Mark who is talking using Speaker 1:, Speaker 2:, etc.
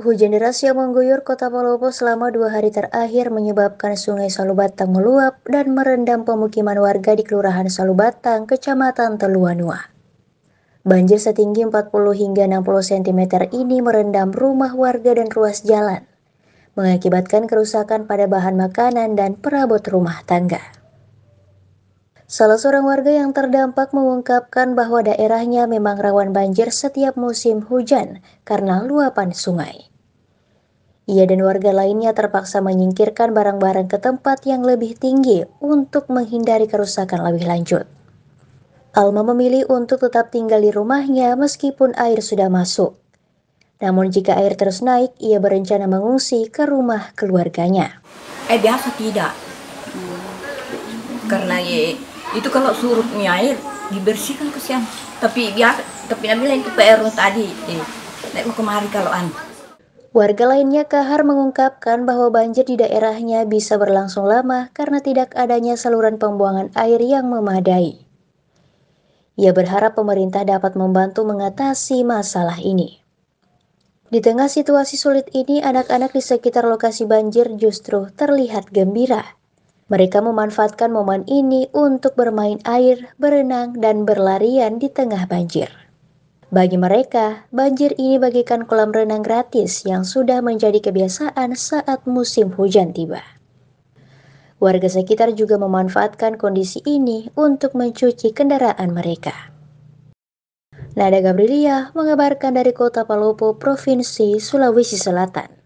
Speaker 1: Hujan deras yang mengguyur kota Palopo selama dua hari terakhir menyebabkan sungai Salubatang meluap dan merendam pemukiman warga di Kelurahan Salubatang, Kecamatan Teluanua. Banjir setinggi 40 hingga 60 cm ini merendam rumah warga dan ruas jalan, mengakibatkan kerusakan pada bahan makanan dan perabot rumah tangga. Salah seorang warga yang terdampak mengungkapkan bahwa daerahnya memang rawan banjir setiap musim hujan karena luapan sungai. Ia dan warga lainnya terpaksa menyingkirkan barang-barang ke tempat yang lebih tinggi untuk menghindari kerusakan lebih lanjut. Alma memilih untuk tetap tinggal di rumahnya meskipun air sudah masuk. Namun jika air terus naik, ia berencana mengungsi ke rumah keluarganya. Eh biasa tidak. Karena ya, itu kalau surutnya air dibersihkan kesian. Tapi biasa, tapi ambil itu ke PR tadi. Eh, naik kemari kalau an. Warga lainnya Kahar mengungkapkan bahwa banjir di daerahnya bisa berlangsung lama karena tidak adanya saluran pembuangan air yang memadai. Ia berharap pemerintah dapat membantu mengatasi masalah ini. Di tengah situasi sulit ini, anak-anak di sekitar lokasi banjir justru terlihat gembira. Mereka memanfaatkan momen ini untuk bermain air, berenang, dan berlarian di tengah banjir. Bagi mereka, banjir ini bagikan kolam renang gratis yang sudah menjadi kebiasaan saat musim hujan tiba. Warga sekitar juga memanfaatkan kondisi ini untuk mencuci kendaraan mereka. Nada Gabrielia mengabarkan dari kota Palopo, Provinsi Sulawesi Selatan.